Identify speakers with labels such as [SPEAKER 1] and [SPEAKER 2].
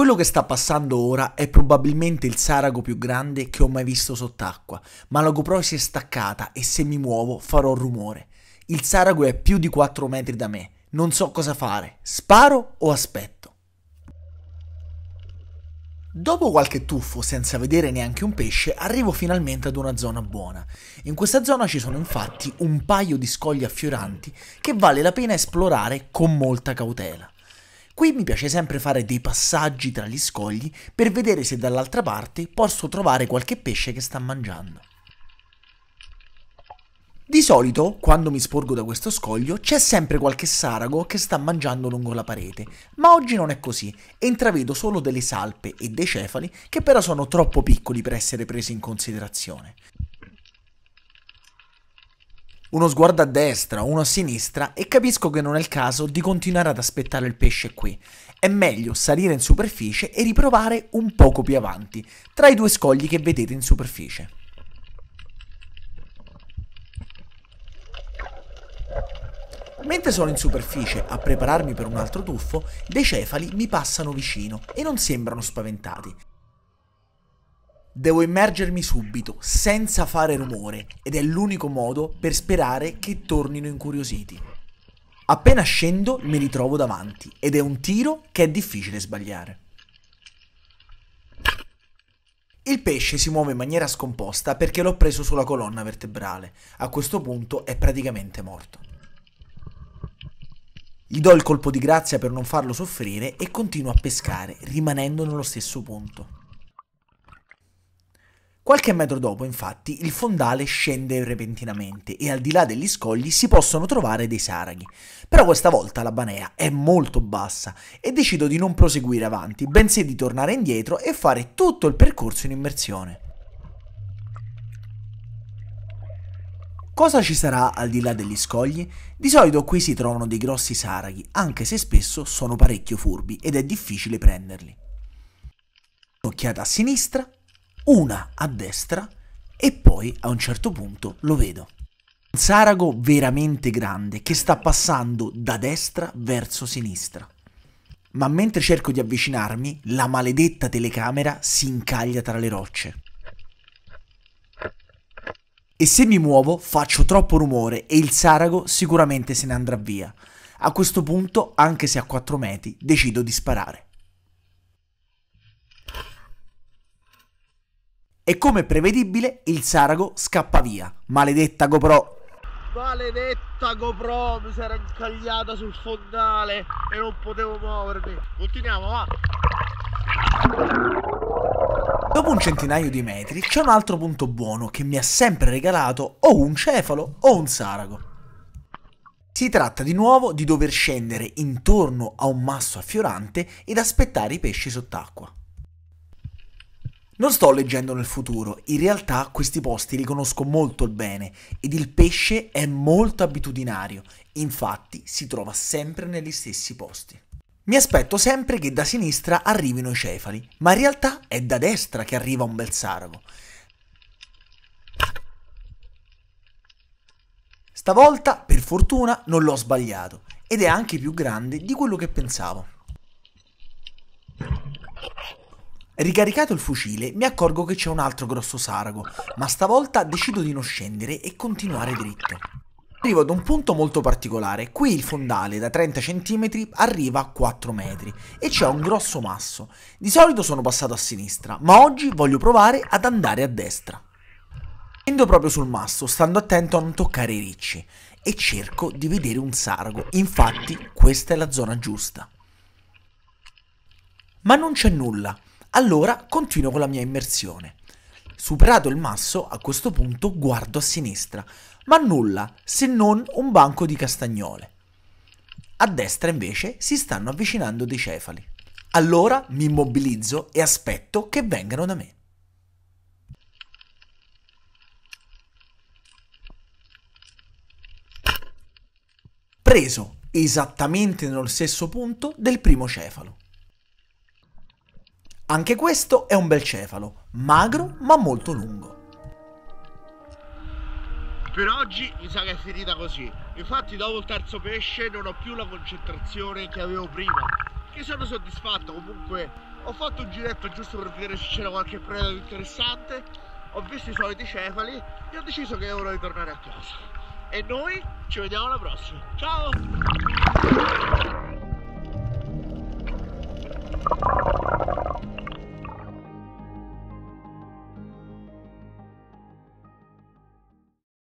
[SPEAKER 1] Quello che sta passando ora è probabilmente il sarago più grande che ho mai visto sott'acqua, ma la GoPro si è staccata e se mi muovo farò rumore. Il sarago è a più di 4 metri da me, non so cosa fare, sparo o aspetto? Dopo qualche tuffo senza vedere neanche un pesce, arrivo finalmente ad una zona buona. In questa zona ci sono infatti un paio di scogli affioranti che vale la pena esplorare con molta cautela. Qui mi piace sempre fare dei passaggi tra gli scogli per vedere se dall'altra parte posso trovare qualche pesce che sta mangiando. Di solito, quando mi sporgo da questo scoglio, c'è sempre qualche sarago che sta mangiando lungo la parete, ma oggi non è così e intravedo solo delle salpe e dei cefali che però sono troppo piccoli per essere presi in considerazione uno sguardo a destra, uno a sinistra e capisco che non è il caso di continuare ad aspettare il pesce qui. È meglio salire in superficie e riprovare un poco più avanti, tra i due scogli che vedete in superficie. Mentre sono in superficie a prepararmi per un altro tuffo, dei cefali mi passano vicino e non sembrano spaventati. Devo immergermi subito, senza fare rumore, ed è l'unico modo per sperare che tornino incuriositi. Appena scendo mi ritrovo davanti ed è un tiro che è difficile sbagliare. Il pesce si muove in maniera scomposta perché l'ho preso sulla colonna vertebrale. A questo punto è praticamente morto. Gli do il colpo di grazia per non farlo soffrire e continuo a pescare, rimanendo nello stesso punto. Qualche metro dopo, infatti, il fondale scende repentinamente e al di là degli scogli si possono trovare dei saraghi. Però questa volta la banea è molto bassa e decido di non proseguire avanti, bensì di tornare indietro e fare tutto il percorso in immersione. Cosa ci sarà al di là degli scogli? Di solito qui si trovano dei grossi saraghi, anche se spesso sono parecchio furbi ed è difficile prenderli. Un'occhiata a sinistra una a destra e poi a un certo punto lo vedo. Un Sarago veramente grande che sta passando da destra verso sinistra. Ma mentre cerco di avvicinarmi, la maledetta telecamera si incaglia tra le rocce. E se mi muovo faccio troppo rumore e il Sarago sicuramente se ne andrà via. A questo punto, anche se a 4 metri, decido di sparare. E come prevedibile, il Sarago scappa via. Maledetta GoPro. Maledetta GoPro, mi si era incagliata sul fondale e non potevo muovermi. Continuiamo, va. Dopo un centinaio di metri c'è un altro punto buono che mi ha sempre regalato o un cefalo o un sarago. Si tratta di nuovo di dover scendere intorno a un masso affiorante ed aspettare i pesci sott'acqua. Non sto leggendo nel futuro, in realtà questi posti li conosco molto bene ed il pesce è molto abitudinario, infatti si trova sempre negli stessi posti. Mi aspetto sempre che da sinistra arrivino i cefali, ma in realtà è da destra che arriva un bel sargo. Stavolta, per fortuna, non l'ho sbagliato ed è anche più grande di quello che pensavo. Ricaricato il fucile, mi accorgo che c'è un altro grosso sarago, ma stavolta decido di non scendere e continuare dritto. Arrivo ad un punto molto particolare, qui il fondale da 30 cm arriva a 4 metri e c'è un grosso masso. Di solito sono passato a sinistra, ma oggi voglio provare ad andare a destra. Scendo proprio sul masso, stando attento a non toccare i ricci, e cerco di vedere un sarago, infatti questa è la zona giusta. Ma non c'è nulla, allora continuo con la mia immersione. Superato il masso, a questo punto guardo a sinistra, ma nulla se non un banco di castagnole. A destra invece si stanno avvicinando dei cefali. Allora mi immobilizzo e aspetto che vengano da me. Preso esattamente nello stesso punto del primo cefalo. Anche questo è un bel cefalo, magro ma molto lungo. Per oggi mi sa che è finita così. Infatti dopo il terzo pesce non ho più la concentrazione che avevo prima. Che sono soddisfatto comunque. Ho fatto un giretto giusto per vedere se c'era qualche preda interessante. Ho visto i soliti cefali e ho deciso che è ora di tornare a casa. E noi ci vediamo alla prossima. Ciao!